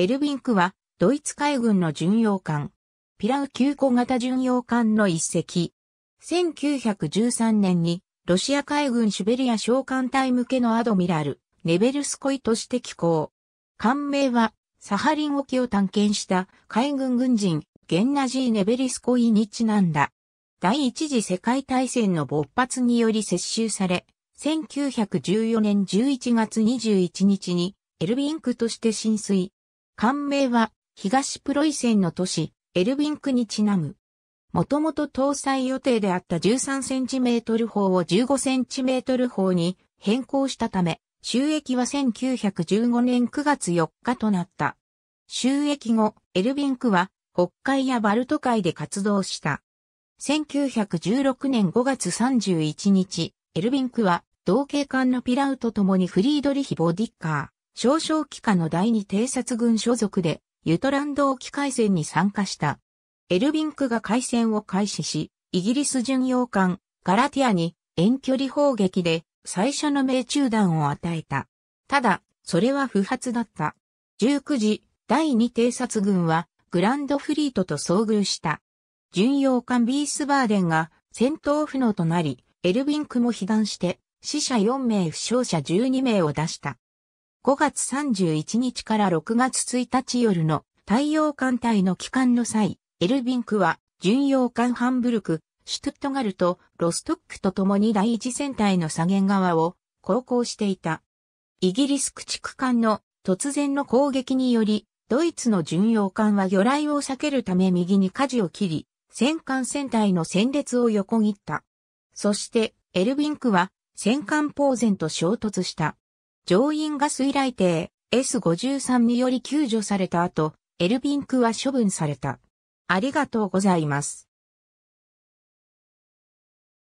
エルビンクは、ドイツ海軍の巡洋艦、ピラウ級小型巡洋艦の一隻。1913年に、ロシア海軍シベリア召喚隊向けのアドミラル、ネベルスコイとして寄港。艦名は、サハリン沖を探検した海軍軍人、ゲンナジー・ネベリスコイにちなんだ。第一次世界大戦の勃発により接収され、1914年11月21日に、エルビンクとして浸水。艦名は東プロイセンの都市エルビンクにちなむ。もともと搭載予定であった13センチメートル砲を15センチメートル砲に変更したため、収益は1915年9月4日となった。収益後、エルビンクは北海やバルト海で活動した。1916年5月31日、エルビンクは同警艦のピラウと共にフリードリヒ・ボディッカー、少々機下の第二偵察軍所属で、ユトランド沖海戦に参加した。エルビンクが海戦を開始し、イギリス巡洋艦、ガラティアに遠距離砲撃で最初の命中弾を与えた。ただ、それは不発だった。19時、第二偵察軍はグランドフリートと遭遇した。巡洋艦ビースバーデンが戦闘不能となり、エルビンクも被弾して死者4名負傷者12名を出した。5月31日から6月1日夜の太陽艦隊の帰還の際、エルビンクは巡洋艦ハンブルク、シュトゥットガルト、ロストックと共に第一戦隊の左舷側を航行していた。イギリス駆逐艦の突然の攻撃により、ドイツの巡洋艦は魚雷を避けるため右に舵を切り、戦艦戦隊の戦列を横切った。そして、エルビンクは戦艦ポーゼンと衝突した。上院が水雷艇 S53 により救助された後、エルビンクは処分された。ありがとうございます。